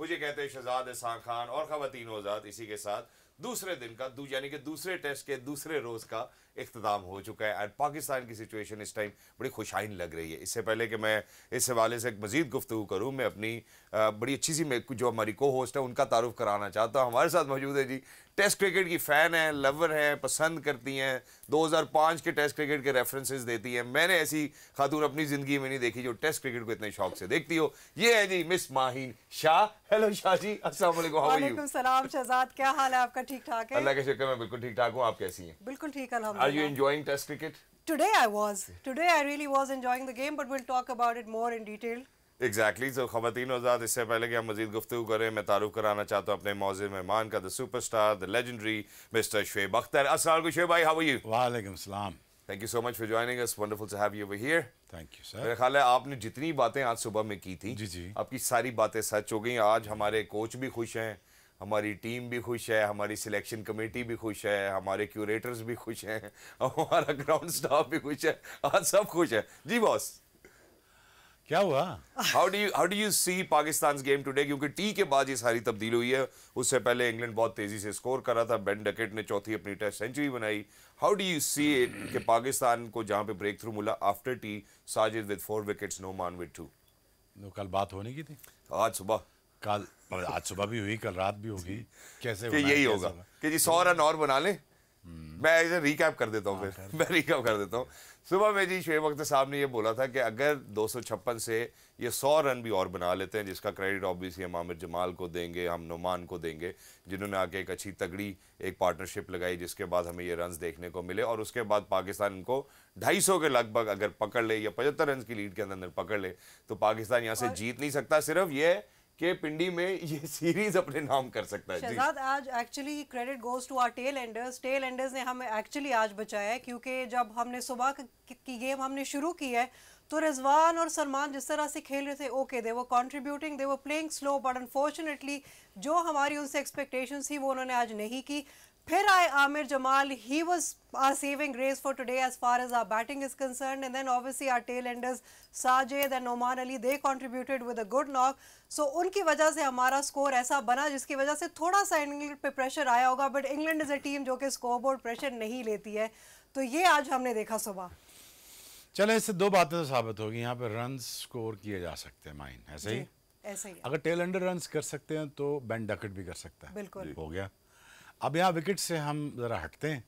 मुझे कहते हैं शहजाद खान और खातन वजात इसी के साथ दूसरे दिन का यानी कि दूसरे टेस्ट के दूसरे रोज का इख्ताम हो चुका है एंड पाकिस्तान की सिचुएशन इस टाइम बड़ी खुशाइन लग रही है इससे पहले कि मैं इस हवाले से एक मज़ीद गुफ्तु करूँ मैं अपनी बड़ी अच्छी सी जो हमारी को होस्ट है उनका तारुफ कराना चाहता हूँ हमारे साथ मौजूद है जी टेस्ट क्रिकेट की फ़ैन है लवर हैं पसंद करती हैं 2005 के टेस्ट क्रिकेट के रेफरेंसेस देती हैं मैंने ऐसी खातून अपनी ज़िंदगी में नहीं देखी जो टेस्ट क्रिकेट को इतने शौक से देखती हो ये है जी मिस माहीन शाह हेलो शाह जी अस्सलाम सलाम शहजाद क्या हाल है आपका ठीक ठाक है अल्लाह के शुक्र मैं बिल्कुल ठीक ठाक हूँ आप कैसी हैं बिल्कुल ठीक है Are you enjoying Test cricket? Today I was. Today I really was enjoying the game, but we'll talk about it more in detail. Exactly तो खातिन आज़ाद इससे पहले कि हम मजीद गुफ्तु करें मैं तारुफ कराना चाहता हूँ अपने मौज मेहमान का the super star the legendary mister Shoaib Akhtar असल शुएब भाई हाउ यू वालेकुम सलाम thank you so much for joining us wonderful to have you here thank you sir मेरा ख्याल है आपने जितनी बातें आज सुबह में की थी जी जी आपकी सारी बातें सच हो गई आज हमारे कोच भी खुश हैं हमारी टीम भी खुश है हमारी सिलेक्शन कमेटी भी खुश है हमारे क्यूरेटर्स भी खुश हैं हमारा ग्राउंड स्टाफ भी खुश है आज हाँ, सब खुश है जी बॉस क्या हुआ how do you how do you see Pakistan game today क्योंकि टी के बाद ये सारी तब्दील हुई है उससे पहले इंग्लैंड बहुत तेजी से स्कोर कर रहा था बेन डकेट ने चौथी अपनी टेस्ट सेंचुरी बनाई how do you see it कि पाकिस्तान को जहाँ पे ब्रेक थ्रू मिला after tea Sajid with four wickets Noman with two कल बात होने की थी आज सुबह कल आज सुबह भी हुई कल रात भी होगी कैसे कि यही होगा कि जी सौ रन और बना लें मैं इसे रिकैप कर देता हूँ हाँ, फिर मैं रिकैप कर देता हूँ सुबह में जी शेब अख्तर साहब ने ये बोला था कि अगर दो से ये सौ रन भी और बना लेते हैं जिसका क्रेडिट ऑब्वियसली हम आमिर जमाल को देंगे हम नुमान को देंगे जिन्होंने आके एक अच्छी तगड़ी एक पार्टनरशिप लगाई जिसके बाद हमें ये रन देखने को मिले और उसके बाद पाकिस्तान इनको 250 के लगभग अगर पकड़ ले या पचहत्तर रन की लीड के अंदर पकड़ ले तो पाकिस्तान यहाँ से जीत नहीं सकता सिर्फ ये के पिंडी में ये सीरीज अपने नाम कर सकता है शहजाद आज actually credit goes to our tell enders tail enders ने हमें एक्चुअली आज बचाया है क्योंकि जब हमने सुबह की गेम हमने शुरू की है तो रिजवान और सलमान जिस तरह से खेल रहे थे ओके दे वो कॉन्ट्रीब्यूटिंग दे वो प्लेइंग स्लो बट अनफॉर्चुनेटली जो हमारी उनसे एक्सपेक्टेशन थी वो उन्होंने आज नहीं की फिर आए Aamir Jamal he was our saving grace for today as far as our batting is concern and then obviously our tail enders Sajid and Oman Ali, they contributed with a good knock. So उनकी वजह से हमारा score ऐसा बना जिसकी वजह से थोड़ा सा इंग्लैंड पे प्रेशर आया होगा but England is a team जो कि स्कोर बोर्ड प्रेशर नहीं लेती है तो ये आज हमने देखा सुबह चले इससे दो बातें तो साबित होगी यहाँ पे रन स्कोर किए जा सकते हैं माइन ऐसे ही ऐसे ही अगर टेल अंडर रन कर सकते हैं तो बैंड डकट भी कर सकता है बिल्कुल हो गया अब यहाँ विकेट से हम ज़रा हटते हैं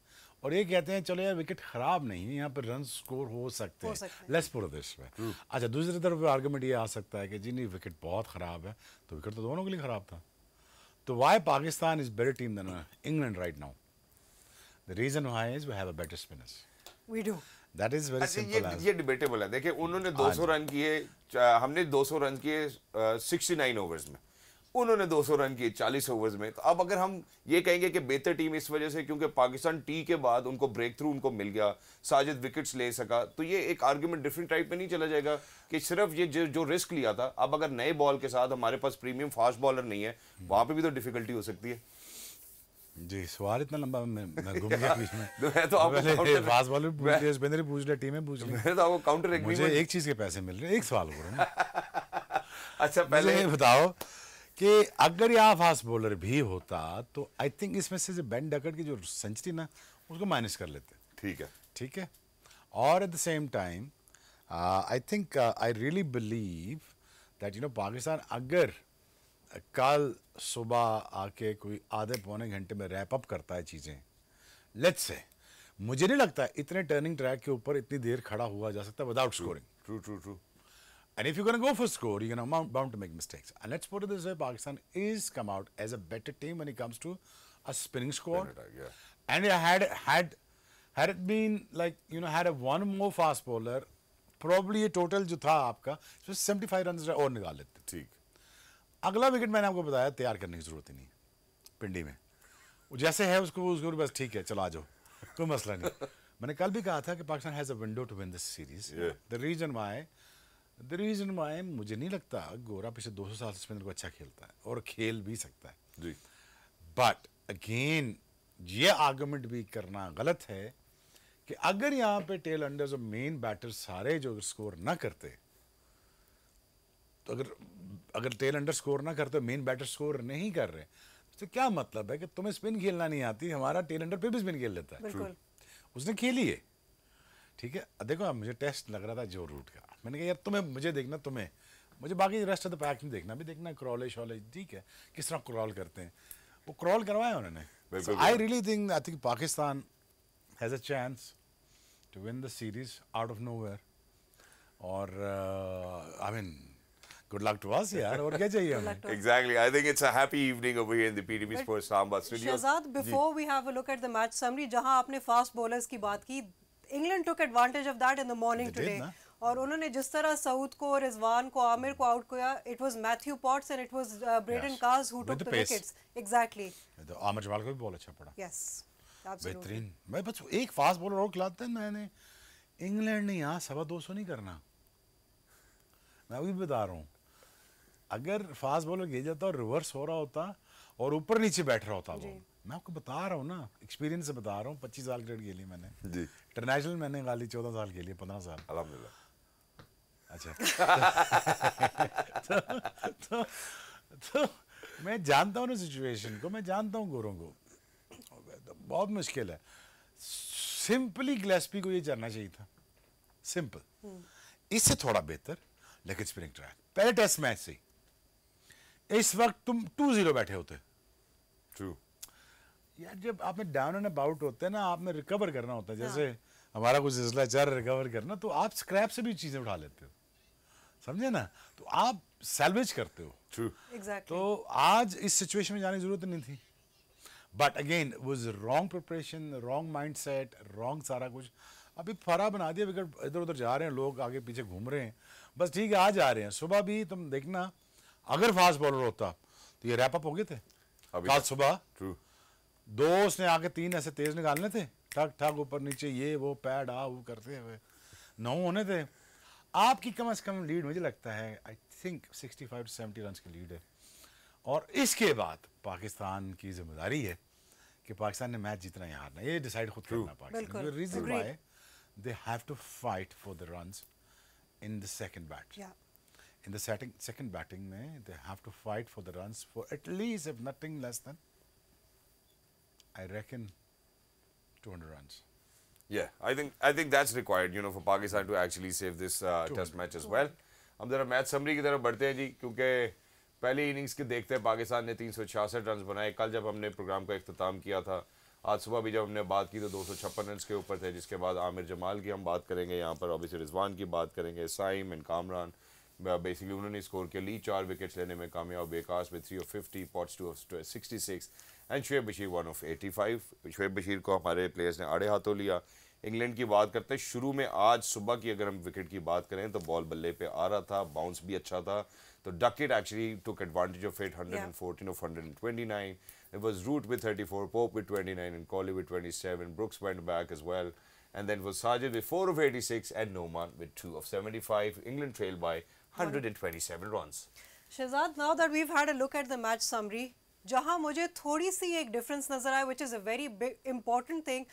और ये कहते हैं चलो यार विकेट खराब नहीं है यहाँ पर रन स्कोर हो सकते हैं लेस प्रदेश में हम्म। अच्छा दूसरी तरफ आर्गूमेंट ये आ सकता है कि जी नहीं विकेट बहुत ख़राब है तो विकेट तो दोनों के लिए ख़राब था तो why Pakistan is better team than England right now the reason why is we have a better spinners we do that is very simple ये डिबेटेबल है देखिए उन्होंने 200 हाँ रन किए हमने 200 रन किए 69 uh, ओवर्स में उन्होंने 200 रन किए 40 ओवर्स में तो अब अगर हम ये कहेंगे कि बेहतर टीम इस वजह से क्योंकि पाकिस्तान टी के बाद उनको ब्रेक थ्रू उनको मिल गया साजिद विकेट्स ले सका तो ये एक आर्ग्यूमेंट डिफरेंट टाइप में नहीं चला जाएगा कि सिर्फ ये जो, जो रिस्क लिया था अब अगर नए बॉल के साथ हमारे पास प्रीमियम फास्ट बॉलर नहीं है वहां पर भी तो डिफिकल्टी हो सकती है जी सवाल इतना लंबा मैं, मैं घूम गया बीच में तो मैं तो आपको फास्ट बॉलर देशपेंद्र पूछ लिया टीमें पूछ ली तो आपको काउंटर मुझे एक चीज़ के पैसे मिल रहे हैं एक सवाल हो रहा है अच्छा पहले ये बताओ कि अगर यहाँ फास्ट बॉलर भी होता तो आई थिंक इसमें से बैन डकट की जो सेंचुरी ना उसको माइनस कर लेते ठीक है ठीक है और at the same time I think I really believe that you know Pakistan अगर uh, कल सुबह आके कोई आधे पौने घंटे में रैप अप करता है चीज़ें लेट्स से मुझे नहीं लगता इतने टर्निंग ट्रैक के ऊपर इतनी देर खड़ा हुआ जा सकता है without scoring true true true And if you're going to go for score, you're going to bound to make mistakes. And let's put it this way, Pakistan is come out as a better team when it comes to a spinning score Attack, yeah. And had had had it been like you know had a one more fast bowler, probably a total jo tha aapka so 75 runs aur nikal lete लेते agla wicket maine aapko bataya taiyar karne ki zarurat hi nahi pindi mein wo jaise hai usko usko bas theek hai chala jao koi masla nahi maine kal bhi kaha tha ki pakistan has a window to win this series yeah. the reason why the reason why मुझे नहीं लगता गोरा पिछले 200 साल से spinner को अच्छा खेलता है और खेल भी सकता है जी बट अगेन ये आर्गूमेंट भी करना गलत है कि अगर यहाँ पे टेल अंडर्स और मेन बैटर सारे जो स्कोर ना करते तो अगर अगर टेल अंडर स्कोर ना करते मेन बैटर स्कोर नहीं कर रहे तो क्या मतलब है कि तुम्हें स्पिन खेलना नहीं आती हमारा टेल अंडर पे भी स्पिन खेल लेता है उसने खेली है ठीक है देखो मुझे टेस्ट लग रहा था जो रूट का मैंने कहा यार तुम्हें मुझे देखना तुम्हें मुझे बाकी रेस्ट ऑफ द पैक नहीं देखना भी देखना क्रॉले शॉले ठीक है किस तरह क्रॉल करते हैं वो क्रॉल करवाया उन्होंने I really think I think Pakistan has a chance to win the series out of nowhere और I mean good luck to us yaar aur kya chahiye hame exactly i think it's a happy evening over here in the pdb sports samba studio shahzad before we have a look at the match summary jahan aapne fast bowlers ki baat ki England took advantage of that in the morning today और उन्होंने जिस तरह सऊद को रिजवान को आमिर को out किया it was Matthew Potts and it was Brydon Carse who took the wickets exactly Aamir Jamal को भी बॉल अच्छा पड़ा यस बेहतरीन मैं बस एक फास्ट बॉलर और खिलाते हैं मैंने इंग्लैंड ने यहाँ सवा दो नहीं करना मैं अभी बता रहा हूँ अगर फास्ट बॉलर गिर जाता और रिवर्स हो रहा होता और ऊपर नीचे बैठ रहा होता वो मैं आपको बता रहा हूँ ना एक्सपीरियंस से बता रहा हूँ पच्चीस साल क्रिकेट खेली मैंने जी इंटरनेशनल मैंने गाली चौदह साल खेली पंद्रह साल अलहमदिल्ला अच्छा तो, तो, तो, तो मैं जानता हूँ ना सिचुएशन को मैं जानता हूँ गोरों को तो बहुत मुश्किल है सिंपली ग्लेसपी को ये जानना चाहिए था सिंपल हम्म। इससे थोड़ा बेहतर लेकिन स्प्रिंग ट्रैक पहले टेस्ट मैच से इस वक्त तुम टू जीरो बैठे होते ट्रू यार जब आप में डाउन एंड अबाउट होते हैं ना आप में रिकवर करना होता है हाँ। जैसे हमारा कुछ सिलसिला चल रिकवर करना तो आप स्क्रैप से भी चीज़ें उठा लेते हो समझे ना तो आप सैल्वेज करते हो ट्रू exactly. तो आज इस सिचुएशन में जाने की जरूरत नहीं थी but again was wrong preparation wrong mindset wrong सारा कुछ अभी फरा बना दिया बिकट इधर उधर जा रहे हैं लोग आगे पीछे घूम रहे हैं बस ठीक है आज आ रहे हैं सुबह भी तुम देखना अगर फास्ट बॉलर होता तो ये रैपअप हो गए थे कल तो- सुबह ट्रू दो उसने आके तीन ऐसे तेज निकालने थे ठक ठक ऊपर नीचे ये वो पैड आ वो करते हुए नौ होने थे आपकी कम से कम लीड मुझे लगता है I think sixty five to seventy run की लीड है और इसके बाद पाकिस्तान की जिम्मेदारी है कि पाकिस्तान ने मैच जीतना या हारना ये डिसाइड खुद करना Pakistan reason why they have to fight for the run in the second bat in the setting second batting में they have to fight for the run for at least if nothing less than I reckon 200 runs. Yeah, I think I think that's required, you know, for Pakistan to actually save this uh, test match as well. हम जरा match summary की तरफ बढ़ते हैं जी क्योंकि पहली innings के देखते हैं पाकिस्तान ने तीन रन्स बनाए कल जब हमने प्रोग्राम का अख्ताम किया था आज सुबह भी जब हमने बात की तो दो रन्स के ऊपर थे जिसके बाद आमिर जमाल की हम बात करेंगे यहाँ पर ऑबिस रिजवान की बात करेंगे साइम एंड कामरान बेसिकली उन्होंने स्कोर के लिए चार विकेट्स लेने में कामयाब बेकाश with three of fifty pots two of sixty six and Shoaib Bashir one of eighty five Shoaib Bashir को हमारे प्लेयर्स ने आड़े हाथों लिया इंग्लैंड की बात करते हैं शुरू में आज सुबह की अगर हम विकेट की बात करें तो बॉल बल्ले पे आ रहा था बाउंस भी अच्छा था तो Duckett actually took advantage of it 114 of 129 it was Root with 34, Pope with 29, and Coley with 27. Brooks went back as well. And then was Sajid with 4 of 86 and Noman with 2 of 75. England trailed by 127 runs. Shazad, now that we've had a look at the match summary, जहां मुझे थोड़ी सी एक difference नज़र आए which is a very important thing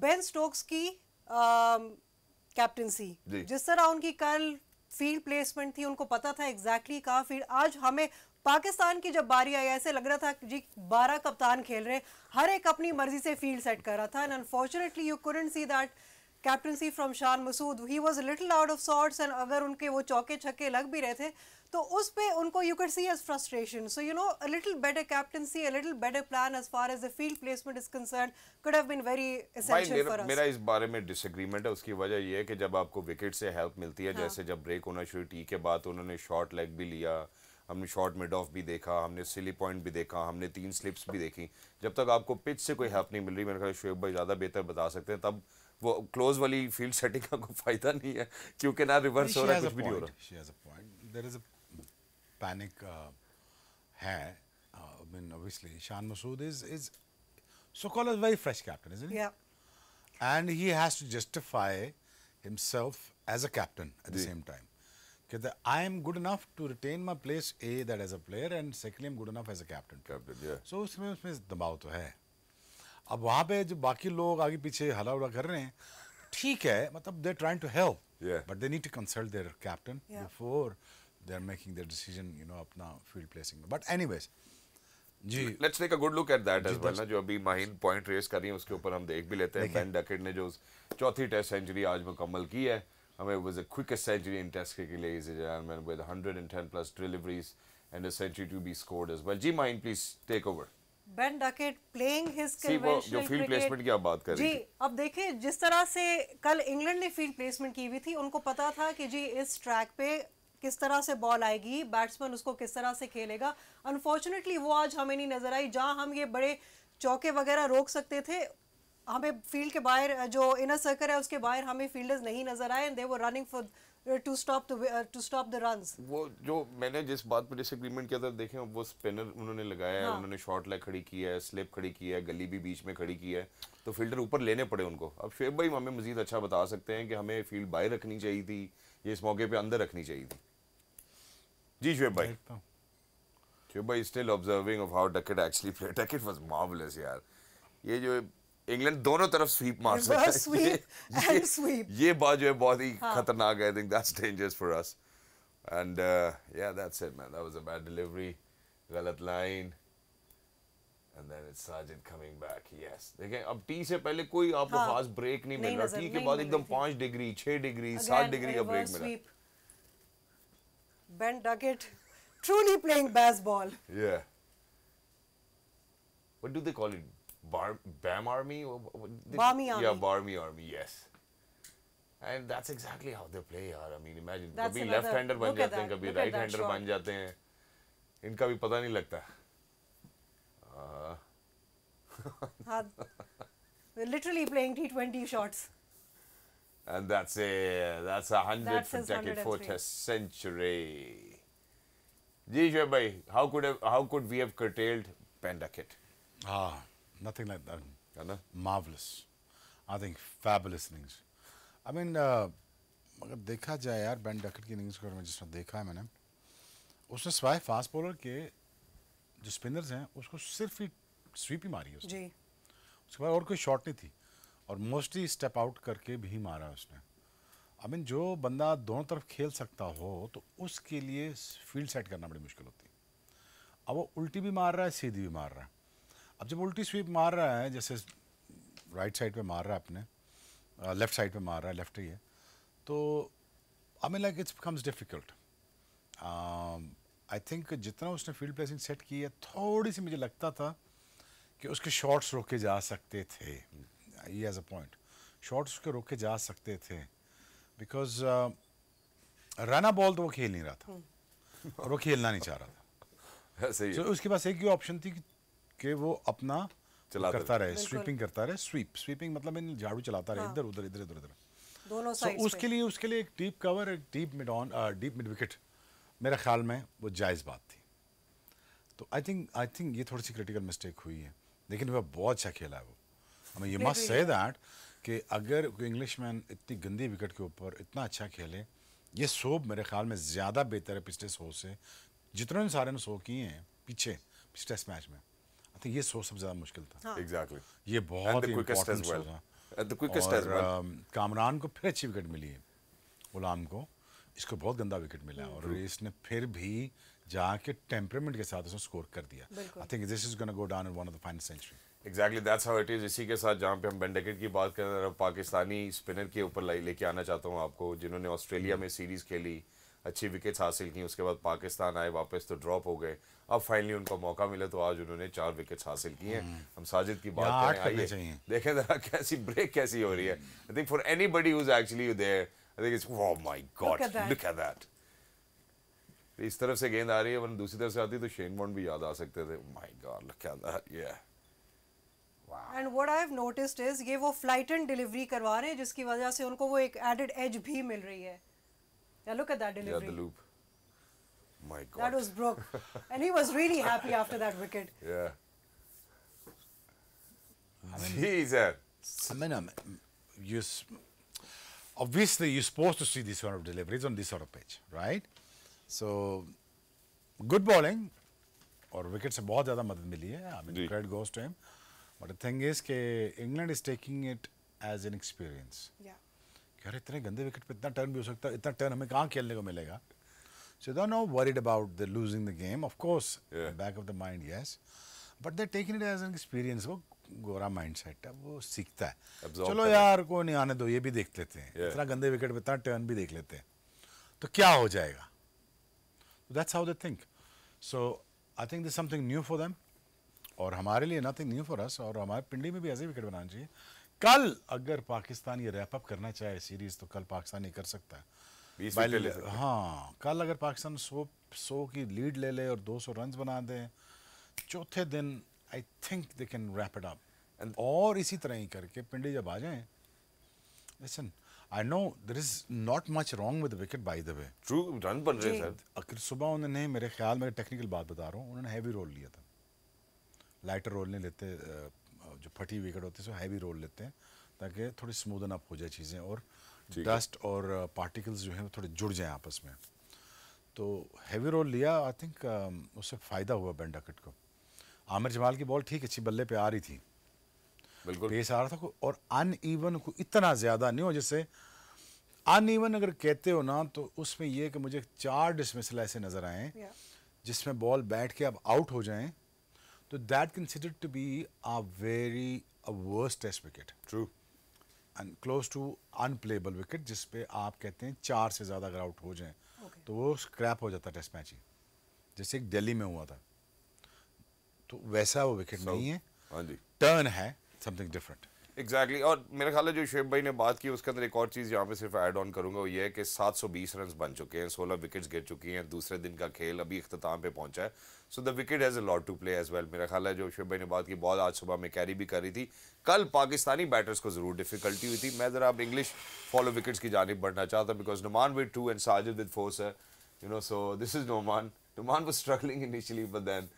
Ben Stokes की captaincy um, जिस तरह उनकी कल फील्ड प्लेसमेंट थी उनको पता था एग्जैक्टली exactly कहाँ फील्ड आज हमें पाकिस्तान की जब बारी आई ऐसे लग रहा था कि जी बारह कप्तान खेल रहे हर एक अपनी मर्जी से फील्ड सेट कर रहा था and unfortunately you couldn't see that captaincy from Shan Masood he was little out of sorts and अगर उनके वो चौके छक्के लग भी रहे थे तो उस पे उनको you could see edge frustration so you know a little better captaincy a little better plan as far as the field placement is concern could have been very essential for us मेरा इस बारे में disagreement है उसकी वजह यह है कि जब आपको विकेट से हेल्प मिलती है हाँ. जैसे जब ब्रेक होना शुरू टी के बाद उन्होंने शॉर्ट लेग भी लिया हमने शॉर्ट मिड ऑफ भी देखा हमने सिली पॉइंट भी देखा हमने तीन स्लिप्स भी देखी जब तक आपको पिच से कोई हेल्प नहीं मिल रही मेरे ख्याल शुएब भाई ज़्यादा बेहतर बता सकते हैं तब वो क्लोज वाली फील्ड सेटिंग का कोई फायदा नहीं है क्योंकि ना रिवर्स हो रहा है कुछ भी नहीं हो रहा है panic had. I mean, obviously, Shan Masood is, is so-called a very fresh captain, isn't he? Yeah. And he has to justify himself as a captain at the yeah. same time. That I am good enough to retain my place A that as a player and secondly I'm good enough as a captain. Captain, yeah. So उसमें उसमें दबाव तो है. अब वहाँ पे जो बाकी लोग आगे पीछे हला उला कर रहे हैं, ठीक है मतलब they're trying to help. Yeah. But they need to consult their captain yeah. before they are making their decision you know अपना फील्ड प्लेसिंग में. बट एनीवेज जी let's take a good look at that as well ना जो अभी Mahin point race कर रही है उसके ऊपर हम देख भी लेते हैं बेन डकेट ने जो चौथी टेस्ट सेंचुरी आज मुकम्मल की है हमें was a quickest century in test के लिए is lays man with 110 plus deliveries and a century to be scored as well जी Mahin please take over Ben Duckett playing his conventional जो फील्ड प्लेसमेंट की आप बात कर रही जी अब देखिए जिस तरह से कल इंग्लैंड ने फील्ड प्लेसमेंट की हुई थी उनको पता था कि जी इस ट्रैक पे किस तरह से बॉल आएगी बैट्समैन उसको किस तरह से खेलेगा अनफॉर्चुनेटली वो आज हमें नहीं नजर आई जहाँ हम ये बड़े चौके वगैरह रोक सकते थे हमें फील्ड के बाहर जो इनर सर्कल है उसके बाहर हमें फील्डर्स नहीं नजर आए दे वो running for to stop to stop the run वो जो मैंने जिस बात पर डिसग्रीमेंट किया था देखें वो स्पिनर उन्होंने लगाया हाँ. उन्होंने शॉर्ट लेग खड़ी की है स्लिप खड़ी की है गली भी बीच में खड़ी की है तो फील्डर ऊपर लेने पड़े उनको अब शेब भाई हमें मजीद अच्छा बता सकते हैं कि हमें फील्ड बाहर रखनी चाहिए थी या इस मौके पर अंदर रखनी चाहिए थी जी शुएब भाई शुएब भाई still observing of how Duckett actually played Duckett was marvellous यार ये जो इंग्लैंड दोनों तरफ स्वीप मार सकता है ये, स्वीप ये बात जो है बहुत ही खतरनाक है I think that's dangerous for us and yeah that's it man that was a bad delivery गलत line and then it's Sajid coming back yes देखें अब टी से पहले कोई आपको हाँ, खास ब्रेक नहीं, नहीं मिल रहा टी के बाद एकदम 5 डिग्री 6 डिग्री 7 डिग्री का ब्रेक मिला Ben Duckett truly playing baseball. Yeah. What do they call it? Bar BAM Army? Barmy Army. Yeah, Barmy Army, yes. And that's exactly how they play, yaar. I mean, imagine. That's कभी left hander बन जाते हैं, कभी right hander बन जाते हैं. इनका भी पता नहीं लगता. Uh, Literally playing T20 shots. And that's it. that's a hundred protected fourth century. Jeesh bhai, how could have, how could we have curtailed Panda Kit? Ah, nothing like that. Kana? Marvelous. I think fabulous things. I mean, uh, अगर देखा जाए यार ban Duckett की innings को मैं जिसमें देखा है मैंने उसने स्वाय fast bowler के जो spinners हैं उसको सिर्फ ही sweep ही मारी है उसने जी. उसके बाद और कोई shot नहीं थी और मोस्टली स्टेप आउट करके भी मारा उसने आई मीन जो बंदा दोनों तरफ खेल सकता हो तो उसके लिए फील्ड सेट करना बड़ी मुश्किल होती है अब वो उल्टी भी मार रहा है सीधी भी मार रहा है अब जब उल्टी स्वीप मार रहा है जैसे राइट साइड पे मार रहा है अपने लेफ्ट साइड पे मार रहा है लेफ्ट ही है तो I mean like it's becomes difficult I think जितना उसने फील्ड प्लेसिंग सेट की है थोड़ी सी मुझे लगता था कि उसके शॉट्स रोके जा सकते थे he has a point shots उसके रोके जा सकते थे बिकॉज रना बॉल तो वो खेल नहीं रहा था हम्म। और वो खेलना नहीं चाह रहा था सही so, उसके पास एक ही ऑप्शन थी कि वो अपना चला करता रहे स्वीपिंग करता रहे स्वीप स्वीपिंग मतलब झाड़ू चलाता रहे हाँ। इधर उधर इधर इधर उधर दोनों so, उसके लिए उसके लिए एक डीप कवर एक deep mid on deep mid wicket मेरे ख्याल में वो जायज़ बात थी तो आई थिंक आई थिंक ये थोड़ी सी क्रिटिकल मिस्टेक हुई है लेकिन वह बहुत अच्छा खेला है वो I mean, you Maybe. must say कि अगर कोई इंग्लिश मैन इतनी गंदी विकेट के ऊपर इतना अच्छा खेले ये सोब मेरे ख्याल में ज़्यादा बेहतर है पिछले सो से जितने सारे ने सो किए हैं पीछे पिछले टेस्ट मैच में आई थिंक ये सो सबसे ज़्यादा मुश्किल था एग्जैक्टली हाँ। exactly. ये बहुत ही important well. well. Um, Kamran को फिर अच्छी विकेट मिली है गुलाम को इसको बहुत गंदा विकेट मिला और हम्म। इसने फिर भी जाके टेम्परमेंट के साथ उसने स्कोर कर दिया I think this is gonna go down in one of the final century exactly that's how it is इसी के साथ जहाँ पे हम बेंडेकेट की बात कर रहे हैं पाकिस्तानी स्पिनर के ऊपर लेके आना चाहता हूँ आपको जिन्होंने ऑस्ट्रेलिया हम्म। में सीरीज़ खेली अच्छी विकेट्स हासिल की उसके बाद पाकिस्तान आए वापस तो ड्रॉप हो गए अब फाइनली उनको मौका मिला तो आज उन्होंने चार विकेट्स हासिल किए हैं हम्म। हम साजिद की बात करें आइए देखें जरा कैसी ब्रेक कैसी हो रही है I think for anybody who's actually there I think it's oh my God look at that इस तरफ से गेंद आ रही है वरना दूसरी तरफ से आती तो शेन बॉन्ड भी याद आ सकते थे my God look at that yeah and what I have notice is ये वो फ्लाइट एंड डिलीवरी करवा रहे हैं जिसकी वजह से उनको वो एक एडेड एज भी मिल रही है look at that delivery yeah the loop my God that was broke and he was really happy after that wicket yeah jeez I mean I you obviously you suppose to see this sort of deliveries on this sort of pitch right so good bowling और wicket से बहुत ज्यादा मदद मिली है I mean great goes to him but the thing is के England is taking it as an experience यार इतने गंदे विकेट पे इतना टर्न भी हो सकता है इतना टर्न हमें कहाँ खेलने को मिलेगा so do no worried about the losing the game of back of the mind yes but they taking it as an experience वो गोरा माइंड सेट है वो सीखता है चलो यार कोई नहीं आने दो ये भी देख लेते हैं yeah. इतना गंदे विकेट पे इतना टर्न भी देख लेते हैं तो क्या हो जाएगा that's how they think so I think this something new for them और हमारे लिए नथिंग न्यू फॉर अस और हमारे पिंडी में भी ऐसे विकेट बनाना चाहिए कल अगर पाकिस्तान ये रैप अप करना चाहे सीरीज तो कल पाकिस्तान ये कर सकता है ले ले हाँ कल अगर पाकिस्तान सो सो की लीड ले ले और 200 सौ रन बना दे चौथे दिन I think they can wrap it up और इसी तरह ही करके पिंडी जब आ जाए listen I know there is not much wrong with wicket by the way true run बन रहे सर सुबह उन्होंने मेरे ख्याल में टेक्निकल बात बता रहा हूँ उन्होंने हैवी रोल लिया था लाइटर रोल नहीं लेते जो फटी विकेट होती है हैवी रोल लेते हैं ताकि थोड़ी स्मूदन अप हो जाए चीज़ें और डस्ट और पार्टिकल्स जो हैं थोड़े जुड़ जाएँ आपस में तो हैवी रोल लिया आई थिंक उससे फ़ायदा हुआ बैंडाकट को आमिर जमाल की बॉल ठीक अच्छी बल्ले पे आ रही थी बिल्कुल पेस आ रहा था और अन ईवन को इतना ज़्यादा नहीं हो जैसे अन ईवन अगर कहते हो ना तो उसमें यह कि मुझे चार डिसमिसल ऐसे नज़र आए जिसमें बॉल बैठ के अब आउट हो जाएँ तो that considered to be a very a test wicket true and close to unplayable wicket जिस पे आप कहते हैं चार से ज़्यादा अगर आउट हो जाएं okay. तो वो स्क्रैप हो जाता है टेस्ट मैच ही जैसे एक दिल्ली में हुआ था तो वैसा वो विकेट so, नहीं है टर्न हाँ है समथिंग डिफरेंट एग्जैक्टली exactly. और मेरा ख्याल है जो शेब भाई ने बात की उसके अंदर एक और चीज़ यहाँ पे सिर्फ ऐड ऑन करूँगा वो ये है कि 720 रन बन चुके हैं 16 विकेट्स गिर चुकी हैं दूसरे दिन का खेल अभी अख्ताम पे पहुँचा है so the wicket has a lot to play as well मेरा ख्याल है जो शेब भाई ने बात की बॉल आज सुबह में कैरी भी करी थी कल पाकिस्तानी बैटर्स को ज़रूर डिफिकल्टी हुई थी मैं ज़रा अब इंग्लिश फॉलो विकेट्स की जानब बढ़ना चाहता because Noman with two and Sajid with four sir you know so this is Noman Noman was struggling initially but then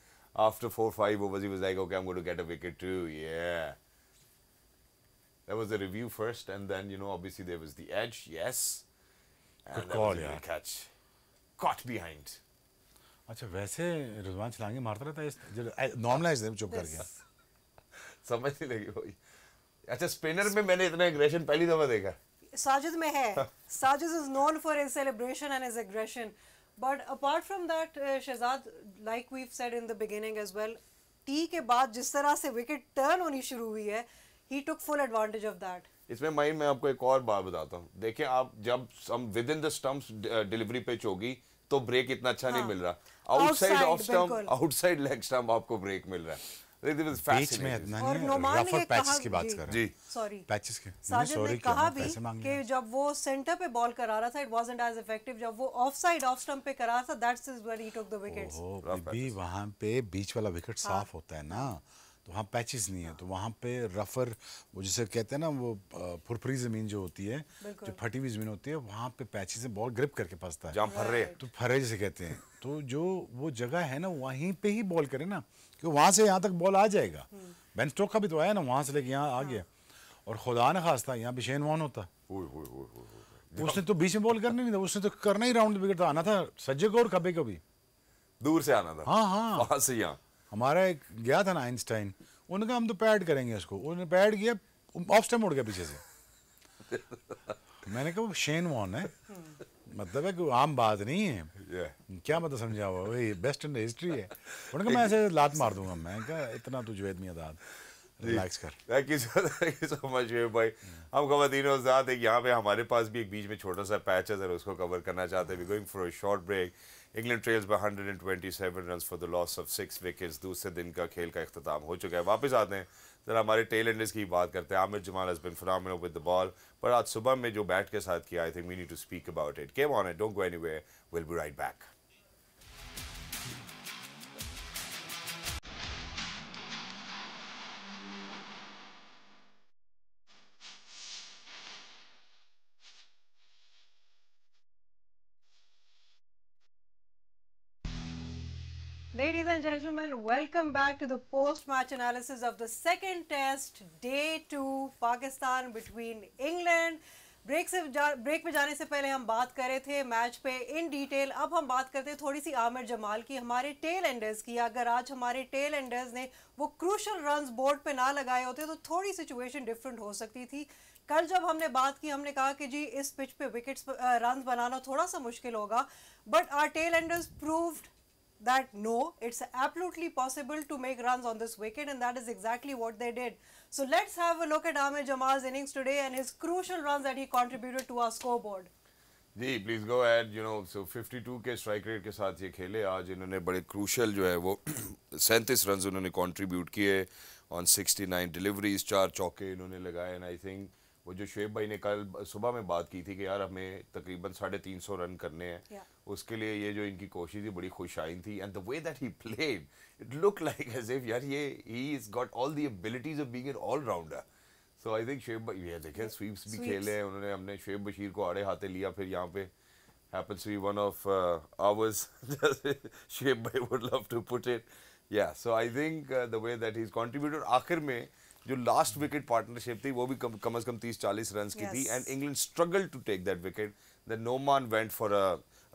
after four five overs he was like okay I am going to get a wicket too yeah There was the review first, and then you know obviously there was the edge. Yes. And Good call, yeah. Catch. Caught behind. अच्छा वैसे रिजवान छलांगे मारता तो रहता है normalise चुप कर गया समझ नहीं लगी वही अच्छा स्पिनर में मैंने इतना एग्रेशन पहली दफा देखा साजिद में है हाँ। Sajid is known for his celebration and his aggression but apart from that Shahzad like we said in the beginning as well tea के बाद जिस तरह से विकेट टर्न होनी शुरू हुई है he took full advantage of that इसमें मई मैं आपको एक और बात बताता हूँ देखें आप जब हम within the stumps delivery pitch होगी तो ब्रेक इतना अच्छा हाँ, नहीं मिल रहा outside off stump outside leg stump आपको ब्रेक मिल रहा है हाँ। ना तो वहाँ पैचेस नहीं है तो वहाँ पे रफर वो जिसे कहते हैं ना वो फुरफरी ज़मीन जो होती है जो फटी हुई ज़मीन होती है वहाँ पे पैचेस बॉल ग्रिप करके फंसता है जहाँ फर्रे तो फर्रे जैसे कहते हैं तो जो वो जगह है ना वहीं पे ही बॉल करे ना क्योंकि वहाँ से यहाँ तक बॉल आ जाएगा बैन स्टोक का भी तो आया ना वहाँ से लेके यहाँ आ गया हाँ। और खुदा न था यहाँ पे शेन वॉन होता उसने तो बीच में बॉल करने नहीं था उसने तो करना ही राउंड विकेट था आना था सज्जे को और कभी को भी दूर से आना था हाँ हाँ वहाँ से यहाँ हमारा एक गया था ना आइंस्टाइन उन्होंने कहा हम तो पैड करेंगे उसको उन्होंने पैड किया ऑफ स्टेम उड़ गया पीछे से तो मैंने कहा वो शेन वॉन है मतलब है कि आम बात नहीं है क्या मतलब समझा हुआ वही बेस्ट इन हिस्ट्री है उन्होंने कहा मैं ऐसे लात मार दूंगा मैं क्या इतना तो जुवेद रिलैक्स कर thank you sir thank you so much वेब भाई हम खातिन वजात एक यहाँ पे हमारे पास भी एक बीच में छोटा सा पैच है जरा उसको कवर करना चाहते हैं going for a short break England trails by 127 run for the loss of six wickets दूसरे दिन का खेल का अख्ताम हो चुका है वापस आते हैं जरा हमारे टेल एंडर्स की बात करते हैं Aamir Jamal has been final with the ball पर आज सुबह में जो बैट के साथ किया I think we need to speak about it came on it don't go anywhere will be right back gentlemen, welcome back to the post-match analysis of the second test, day 2 Pakistan between England. Break से break पे जाने से पहले हम बात कर रहे थे मैच पे इन डिटेल अब हम बात करते हैं थोड़ी सी आमिर जमाल की हमारे टेल एंडर्स की अगर आज हमारे टेल एंडर्स ने वो क्रूशल रन्स बोर्ड पे ना लगाए होते तो थोड़ी सिचुएशन डिफरेंट हो सकती थी कल जब हमने बात की हमने कहा कि जी इस पिच पे विकेट्स रन बनाना थोड़ा सा मुश्किल होगा but our tell tailenders proved that no, it's absolutely possible to make runs on this wicket and that is exactly what they did. So let's have a look at amir Jamal's innings today and his crucial runs that he contributed to our scoreboard. ji please go ahead you know so 52 ke strike rate ke sath ye khele aaj inhone bade crucial jo hai wo 37 runs unhone contribute kiye on 69 deliveries char chauke inhone lagaye and i think वो जो शुएब भाई ने कल सुबह में बात की थी कि यार हमें तकरीबन साढ़े तीन सौ रन करने हैं yeah. उसके लिए ये जो इनकी कोशिश थी बड़ी खुशाइन थी and the way that he played it look like as if यार ये he is got all the abilities of being an allrounder so I think Shoaib ये देखें स्वीप्स भी खेले हैं उन्होंने हमने शेब बशीर को आड़े हाथे लिया फिर यहाँ पे happens to be one of uh, ours. Shape I would love to put it. Yeah, so I think uh, the way that आखिर में जो लास्ट विकेट पार्टनरशिप थी वो भी कम कम से कम 30 40 रन की थी एंड England struggle to take that wicket the Noman went for a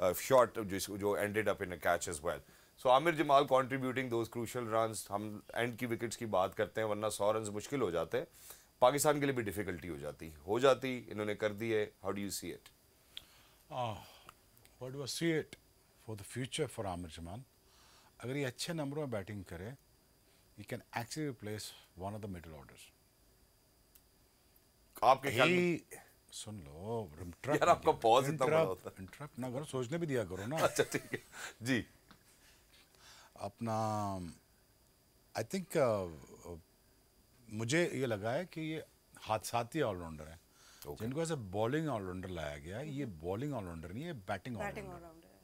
uh, shot जो ended up in a catch as well. So Aamir Jamal contributing those crucial runs हम एंड की विकेट्स की बात करते हैं वरना सौ रन मुश्किल हो जाते हैं पाकिस्तान के लिए भी डिफ़िकल्टी हो जाती हो जाती इन्होंने कर दी है how do you see it what do see it for the future for Aamir Jamal अगर ये अच्छे नंबरों में बैटिंग करे you can actually replace one of the middle order आपके सुन लो यार आपका पॉज इतना होता है इंटरप्ट ना करो सोचने भी दिया करो ना अच्छा ठीक है जी अपना आई थिंक uh, uh, मुझे ये लगा है कि ये हादसाती ऑलराउंडर है okay. जिनको ऐसे बॉलिंग ऑलराउंडर लाया गया है ये बॉलिंग ऑलराउंडर नहीं ये batting allrounder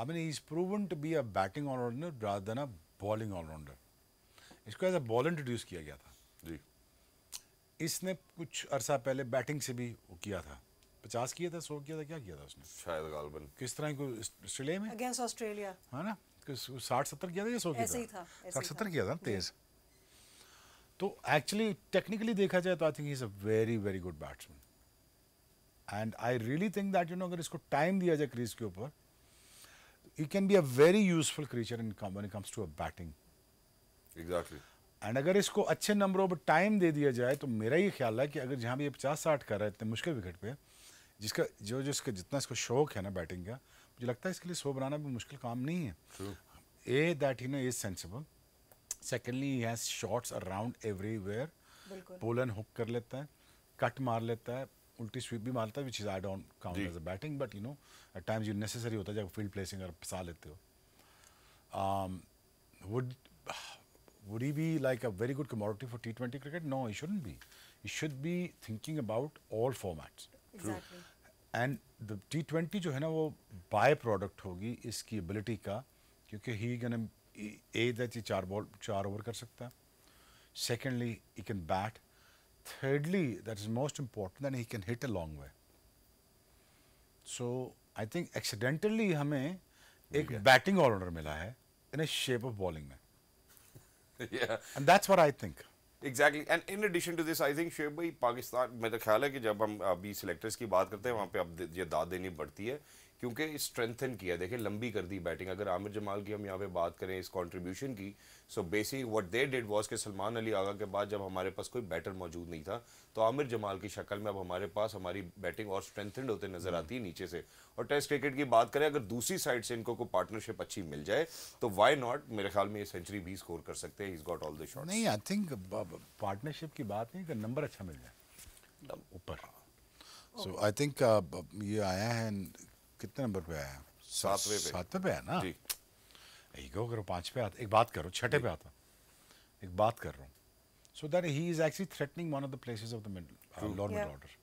I mean is proven to be a batting allrounder rather than a bowling allrounder इसको एज अ बॉलर इंट्रोड्यूस किया गया था जी इसने कुछ अरसा पहले बैटिंग से भी किया था पचास किया था सौ किया था क्या किया था उसने शायद गालबन किस तरह को ऑस्ट्रेलिया में अगेंस्ट ऑस्ट्रेलिया है ना साठ सत्तर किया था या सौ किया था साठ सत्तर किया था तेज तो एक्चुअली टेक्निकली देखा जाए तो I think is a very very good batsman and I really think that you know अगर इसको टाइम दिया जाए क्रीज के ऊपर you can be a very useful creature in comes to a batting exactly and अगर इसको अच्छे नंबरों पर टाइम दे दिया जाए तो मेरा ये ख्याल है कि अगर जहाँ भी ये पचास साठ कर रहा है इतने मुश्किल विकेट पे जिसका जो जो इसका जितना इसको शौक है ना बैटिंग का मुझे लगता है इसके लिए सो बनाना भी मुश्किल काम नहीं है a that you know is sensible secondly he has shots around everywhere pull and hook कर लेता है कट मार लेता है उल्टी स्वीप भी मारता है which is I don't count as a batting but you know at times you necessary होता है जब फील्ड प्लेसिंग अगर फंसा लेते हो would um, would he be like a very good commodity for T20 cricket? No, he shouldn't be. He should be thinking about all formats. True. Exactly. And the T20 जो है ना वो by product होगी इसकी ability का क्योंकि ही gun A that he चार ball चार ओवर कर सकता है secondly he can bat thirdly that is most important than he can hit a long way so I think accidentally हमें एक बैटिंग ऑलराउंडर मिला है in a shape of bowling में yeah. And that's what I think. Exactly and in addition to this I think Shoaib भाई पाकिस्तान मेरा ख्याल है कि जब हम अभी सिलेक्टर्स की बात करते हैं वहाँ पे अब ये दाद देनी पड़ती है क्योंकि स्ट्रेंथन किया देखिए लंबी कर दी बैटिंग अगर आमिर जमाल की हम यहाँ पे बात करें इस कंट्रीब्यूशन की so basic what they did was के सलमान अली आगा के बाद जब हमारे पास कोई बैटर मौजूद नहीं था तो आमिर जमाल की शक्ल में अब हमारे पास हमारी बैटिंग और स्ट्रेंथन होते नजर आती है हम्म। नीचे से और टेस्ट क्रिकेट की बात करें अगर दूसरी साइड से इनको कोई पार्टनरशिप अच्छी मिल जाए तो वाई नॉट मेरे ख्याल में ये सेंचुरी भी स्कोर कर सकते हैं is got all the shot नहीं आई थिंक पार्टनरशिप की बात नहीं नंबर अच्छा मिल जाए ऊपर सो आई थिंक ये आया है कितने नंबर पे आया सातवें पे सातवें पे है ना यही कहो करो पांच पे आता एक बात करो छठे पे आता एक बात कर रहा हूँ so that he is actually threatening one of the places of the middle law middle order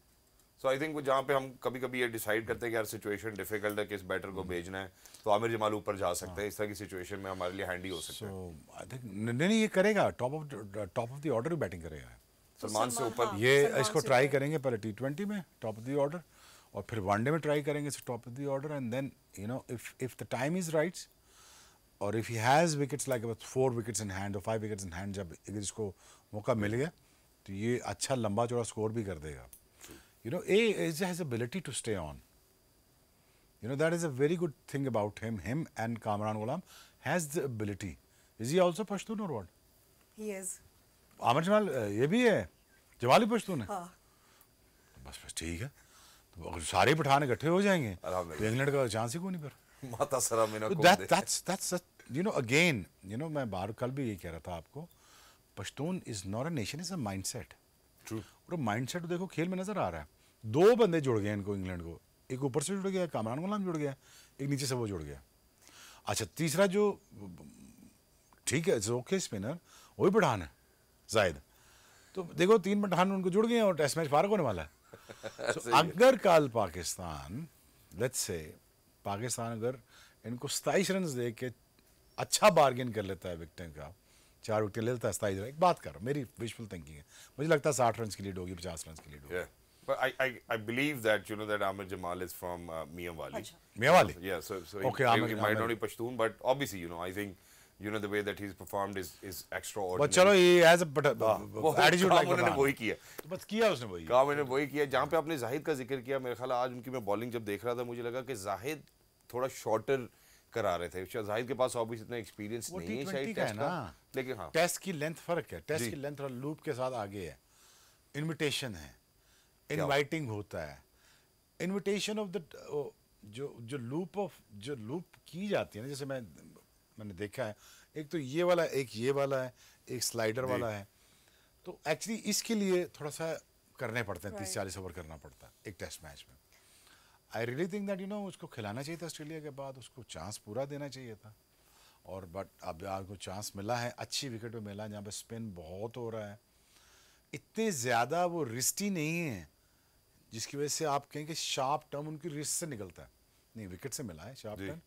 so I think जहाँ पे हम कभी कभी ये डिसाइड करते हैं कि यार सिचुएशन डिफिकल्ट है किस बैटर को hmm. भेजना है तो आमिर जमाल ऊपर जा सकते हैं हाँ। इस तरह की सिचुएशन में हमारे लिए हैंडी हो सकता है सो आई थिंक नहीं नहीं ये करेगा top of top of the order batting करेगा सलमान से ऊपर हाँ, ये इसको ट्राई करेंगे पहले टी ट्वेंटी में टॉप ऑफ द ऑर्डर और फिर वनडे में ट्राई करेंगे top of the order and then you know if if the time is right और if he has wickets like four wickets in hand और five wickets in hand जब इसको मौका मिल गया तो ये अच्छा लंबा चौड़ा स्कोर भी कर देगा you know as has ability to stay on you know that is a very good thing about him him and Kamran Ghulam has the ability is he also Pashtun और वॉट आमिर जमाल ये भी है जमाली पश्तून है बस बस ठीक है तो सारे पठान इकट्ठे हो जाएंगे तो इंग्लैंड का चांस ही कोई नहीं पर माता सरा मीना you know again you know मैं बार कल भी ये कह रहा था आपको Pashtun is not a nation is a mind set और माइंड सेट तो देखो खेल में नजर आ रहा है दो बंदे जुड़ गए इनको इंग्लैंड को एक ऊपर से जुड़ गया कामरान गुलाम जुड़ गया एक नीचे से वो जुड़ गया अच्छा तीसरा जो ठीक है ओके स्पिनर वही पठान है जायद तो देखो तीन पठान उनको जुड़ गए और टेस्ट मैच पार होने वाला है so, अगर कल पाकिस्तान लेट्स से पाकिस्तान अगर इनको सताईस रन दे के अच्छा बार्गेन कर लेता है विकटें का चार विकटें ले लेता है सताईस रन एक बात कर मेरी विशफुल थिंकिंग है मुझे लगता है साठ रन की लीड होगी पचास रन की लीड होगी yeah. But I, I, I believe that you know that Ahmed Jamal is from uh, Miawali. Miawali. Yeah, so so okay, he, Ahmed, he might Ahmed. not be Pashtun, but obviously you know I think you know the way that he is performed is is extraordinary but चलो ये as a but uh, attitude like उन्होंने वही किया बस किया उसने वही काम उन्होंने वही किया जहां पे आपने जाहिद का जिक्र किया मेरे ख्याल आज उनकी मैं बॉलिंग जब देख रहा था मुझे लगा कि जाहिद थोड़ा शॉर्टर करा रहे थे जाहिद के पास ऑब्वियस इतना एक्सपीरियंस नहीं है शायद टेस्ट का लेकिन हां टेस्ट की लेंथ फर्क है टेस्ट की लेंथ और लूप के साथ आगे है इनविटेशन है इनवाइटिंग होता है इनविटेशन ऑफ द जो जो लूप ऑफ जो लूप की जाती है ना जैसे मैं मैंने देखा है एक तो ये वाला एक ये वाला है एक स्लाइडर वाला है तो एक्चुअली इसके लिए थोड़ा सा करने पड़ते हैं तीस चालीस ओवर करना पड़ता है एक टेस्ट मैच में I really think that you know उसको खिलाना चाहिए था ऑस्ट्रेलिया के बाद उसको चांस पूरा देना चाहिए था और बट अब यार को चांस मिला है अच्छी विकेट में मिला जहाँ पर स्पिन बहुत हो रहा है इतने ज़्यादा वो रिस्टी नहीं है जिसकी वजह से आप कहें कि शार्प टर्म उनकी रिस्ट से निकलता है नहीं विकेट से मिला है sharp turn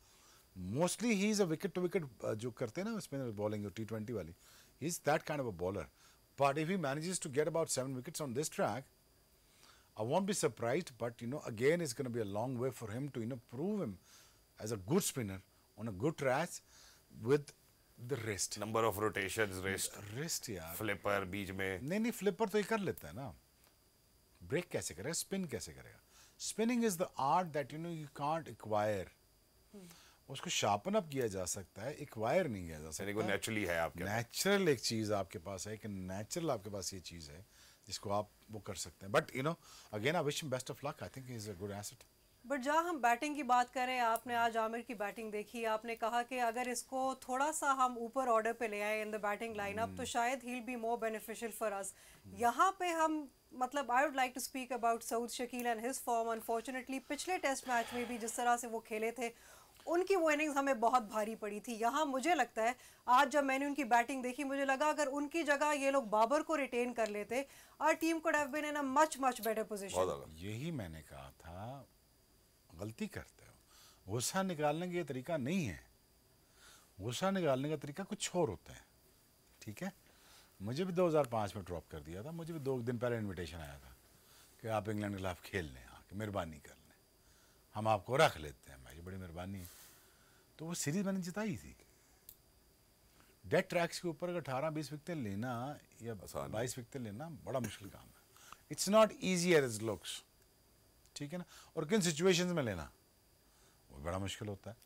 mostly he is a wicket to wicket जो करते हैं ना स्पिनर बॉलिंग टी ट्वेंटी वाली he is that kind of a bowler but if he manages to get about seven wickets on this track I won't be surprise but you know again is can be a long way for him to you know prove him as a good spinner on a good trench with the wrist number of rotation wrist wrist यार flipper बीच में नहीं नहीं flipper तो ये कर लेता है ना ब्रेक कैसे करेगा स्पिन कैसे करेगा spinning is the art that you know you can't acquire उसको शार्पन अप किया जा सकता है एक्वायर नहीं किया जा सकता वो नेचुरली है आपके नेचुरल एक चीज़ आपके पास है कि नेचुरल आपके पास ये चीज़ है जिसको आप वो कर सकते हैं but you know again I wish best of luck I think is a good asset but जहाँ हम बैटिंग की बात करें आपने आज आमिर की बैटिंग देखी आपने कहा कि अगर इसको थोड़ा सा हम ऊपर ऑर्डर पे ले आए इन द बैटिंग लाइनअप तो शायद he be more beneficial for us यहाँ पे हम मतलब I would like to speak about Saud Shakeel and his form unfortunately पिछले टेस्ट मैच में भी जिस तरह से वो खेले थे उनकी वो इनिंग्स हमें बहुत भारी पड़ी थी यहाँ मुझे लगता है आज जब मैंने उनकी बैटिंग देखी मुझे लगा अगर उनकी जगह ये लोग बाबर को रिटेन कर लेते और टीम को in much much better position यही मैंने कहा था गलती करते हो गुस्सा निकालने का ये तरीका नहीं है गुस्सा निकालने का तरीका कुछ और होता है ठीक है मुझे भी 2005 में ड्रॉप कर दिया था मुझे भी दो दिन पहले इनविटेशन आया था कि आप इंग्लैंड के खिलाफ खेल लें आके हाँ, मेहरबानी कर लें हम आपको रख लेते हैं बड़ी मेहरबानी है तो वो सीरीज़ मैंने जिताई थी डेड ट्रैक्स के ऊपर अगर अठारह बीस विकटें लेना या बाईस विकटें लेना बड़ा मुश्किल काम है it's not easy as is looks ठीक है ना और किन सिचुएशंस में लेना वो बड़ा मुश्किल होता है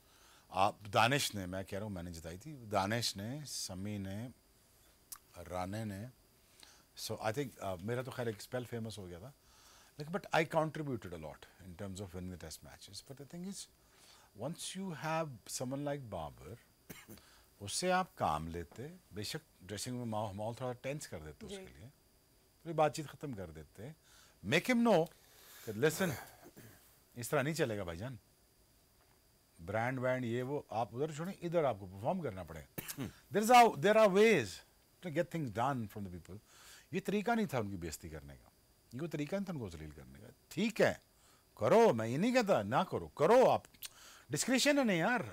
आप दानिश ने मैं कह रहा हूँ मैंने जिताई थी दानिश ने समी ने राने ने सो आई थिंक मेरा तो खैर एक स्पेल फेमस हो गया था लेकिन but I contributed a lot in terms of winning the test matches but I think is once you have someone like Babar उससे आप काम लेते बेशक ड्रेसिंग रूम माहौल थोड़ा टेंस कर देते उसके लिए थोड़ी बातचीत ख़त्म कर देते मेक हिम नो लेसन इस तरह नहीं चलेगा भाईजान ब्रांड वैंड ये वो आप उधर छोड़ें इधर आपको परफॉर्म करना पड़े there is there are ways to get things done from the people ये तरीका नहीं था उनकी बेइज्जती करने का ये वो तरीका नहीं था उनको जलील करने का ठीक है करो मैं ये नहीं कहता ना करो करो आप डिस्क्रिशन है नहीं यार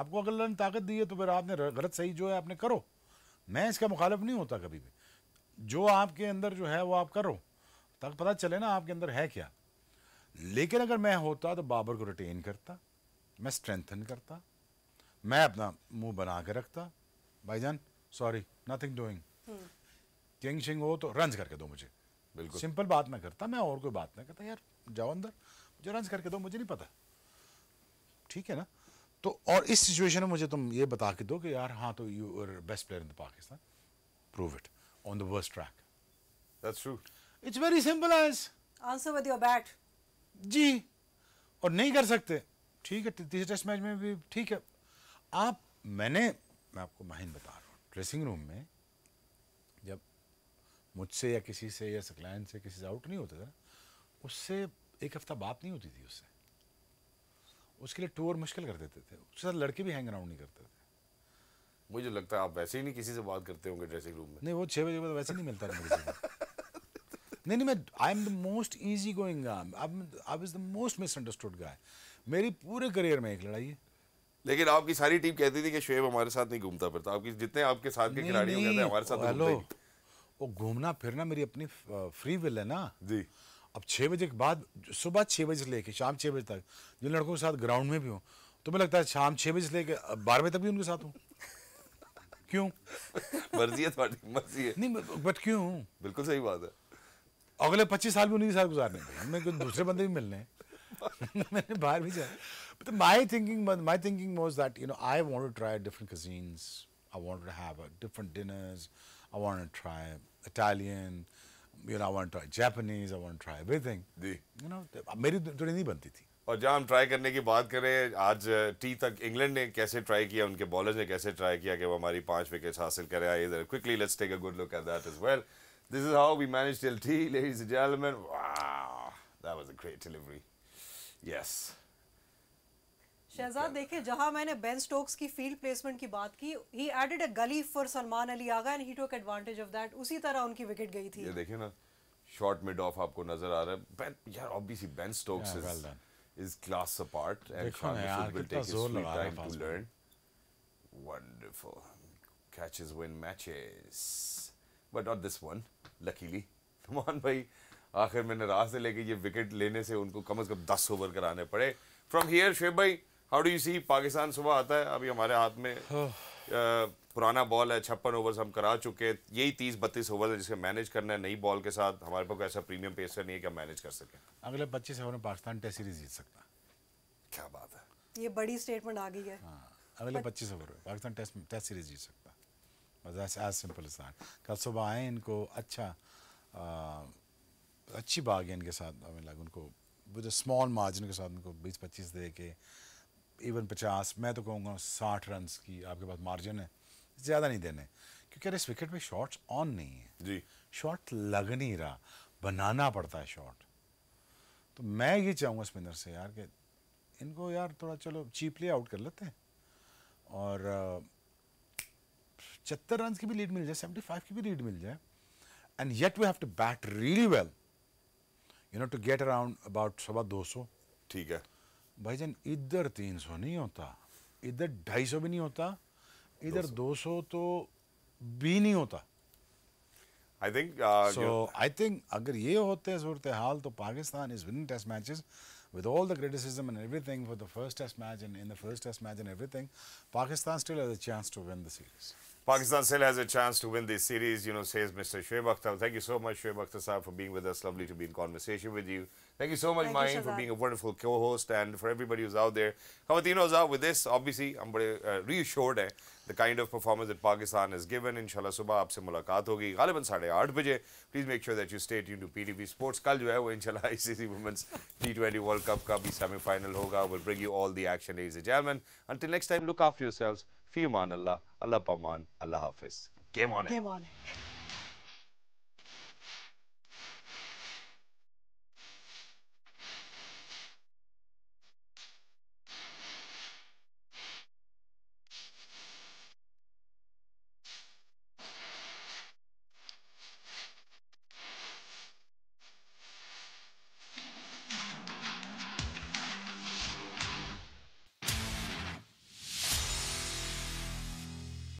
आपको अगर ने ताकत दी है तो फिर आपने गलत सही जो है आपने करो मैं इसका मुखालफ नहीं होता कभी भी जो आपके अंदर जो है वो आप करो तक पता चले ना आपके अंदर है क्या लेकिन अगर मैं होता तो बाबर को रिटेन करता मैं स्ट्रेंथन करता मैं अपना मुंह बना के रखता भाईजान सॉरी नथिंग डूइंग किंग शिंग हो तो रंज करके दो मुझे बिल्कुल सिंपल बात मैं करता मैं और कोई बात नहीं करता यार जाओ अंदर मुझे रंज करके दो मुझे नहीं पता ठीक है ना तो और इस सिचुएशन में मुझे तुम ये बता के दो कि यार हाँ तो you are best player in the Pakistan prove it on the worst track that's true it's very simple as answer with your bat जी और नहीं कर सकते ठीक है तीसरे टेस्ट मैच में भी ठीक है आप मैंने मैं आपको माहिन बता रहा हूँ ड्रेसिंग रूम में जब मुझसे या किसी से या सकलैन से किसी से आउट नहीं होता था उससे एक हफ्ता बात नहीं होती थी उससे उसके लिए टूर मुश्किल कर देते थे उसके साथ लड़के भी हैंग अराउंड नहीं करते थे मुझे लगता है आप वैसे ही नहीं किसी से बात करते होंगे ड्रेसिंग रूम में नहीं वो छः बजे बाद वैसे नहीं मिलता नहीं नहीं मैं I am the most easy going is the most misunderstood guy मेरी पूरे करियर में एक लड़ाई है लेकिन आपकी सारी टीम कहती थी कि शुएब हमारे साथ नहीं घूमता फिरता आपकी जितने आपके साथ के खिलाड़ी हमारे साथ हेलो तो वो घूमना फिरना मेरी अपनी फ्री विल है ना जी अब छः बजे के बाद सुबह छः बजे से लेके शाम छः बजे तक जिन लड़कों के साथ ग्राउंड में भी हूँ तो मैं लगता है शाम छः बजे से लेके बारह बजे तक भी उनके साथ हूँ क्यों मर्जी है तुम्हारी मर्जी है नहीं बट क्यों बिल्कुल सही बात है अगले पच्चीस साल भी उन्हीं के साथ गुजारने हमें कुछ दूसरे बंदे भी मिलने मैंने बाहर भी जाए but my thinking my thinking was that you know I want to try different cuisines I want to have different dinners I want to try Italian you know want try Japanese I want try everything जी you know तो मेरी थोड़ी तो नहीं बनती थी और जहाँ हम ट्राई करने की बात करें आज टी तक इंग्लैंड ने कैसे ट्राई किया उनके बॉलर्स ने कैसे ट्राई किया कि वो हमारी पांच विकेट्स हासिल करें आई इधर quickly let's take a good look at that as well this is how we manage till tea ladies and gentleman wow that was a great delivery yes Shahzad देखिए जहां मैंने बेन स्टोक्स की फील्ड प्लेसमेंट की बात की he added a gully for Salman Ali Agha and he took advantage of that उसी तरह उनकी विकेट गई थी ये देखिए ना शॉर्ट मिड ऑफ आपको नजर आ रहा है बेन यार obviously Ben Stokes is is class apart and sharp will take his time to learn wonderful catches win matches but not this one luckily Numan भाई आखिर में नाराज है लेकिन ये विकेट लेने से उनको कम से कम दस ओवर कराने पड़े फ्रॉम हियर शेब भाई how do you see Pakistan सुबह आता है अभी हमारे हाथ में पुराना बॉल है छप्पन ओवर्स हम करा चुके हैं यही तीस बत्तीस ओवर है जिसे मैनेज करना है नई बॉल के साथ हमारे पास ऐसा प्रीमियम पेसर नहीं है कि हम मैनेज कर सकें अगले पच्चीस ओवर में पाकिस्तान टेस्ट सीरीज जीत सकता है क्या बात है ये बड़ी स्टेटमेंट आ गई है हाँ, अगले पच्चीस ओवर में पाकिस्तान टेस्ट टेस्ट सीरीज जीत सकता है बस एज सिंपल इज कल सुबह आए इनको अच्छा आ, अच्छी बाग है इनके साथ आई उनको विद स्मॉल मार्जिन के साथ उनको बीस पच्चीस दे के इवन पचास मैं तो कहूँगा साठ रन की आपके पास मार्जिन है ज़्यादा नहीं देने क्योंकि इस विकेट में शॉट्स ऑन नहीं है जी शॉट लग नहीं रहा बनाना पड़ता है शॉट तो मैं ये चाहूँगा स्पिनर से यार कि इनको यार थोड़ा चलो चीपली आउट कर लेते हैं और छत्तर रन की भी लीड मिल जाए सेवेंटी फाइव की भी लीड मिल जाए and yet we have to bat really well you know to get around about सवा दो सौ ठीक है भाई जान इधर तीन सौ नहीं होता इधर ढाई सौ भी नहीं होता इधर दो सौ तो भी नहीं होता I think so I think अगर ये होते सूरत हाल तो Pakistan is win test matches with all the criticism and everything for the first test match in the first test match and everything Pakistan still has a chance to win the series Pakistan still has a chance to win this series, you know, says Mr. Shoaib Akhtar. Thank you so much, Shoaib Akhtar sir, for being with us. Lovely to be in conversation with you. Thank you so much, Mayin, for being a wonderful co-host and for everybody who's out there. Khawatinos out with this, obviously, I'm very uh, reassured hai, the kind of performance that Pakistan has given. Inshallah, subah aapse mulaqat hogi. Ghaliban 8:30 baje. Please make sure that you stay tuned to PTV Sports. Kal jo hai wo inshallah ICC Women's T20 World Cup ka bhi semi-final hoga. We'll bring you all the action, ladies and gentlemen. Until next time, look after yourselves. फी मान अल्लाह अल्लाह पमान अल्लाह हाफिज game on है game on है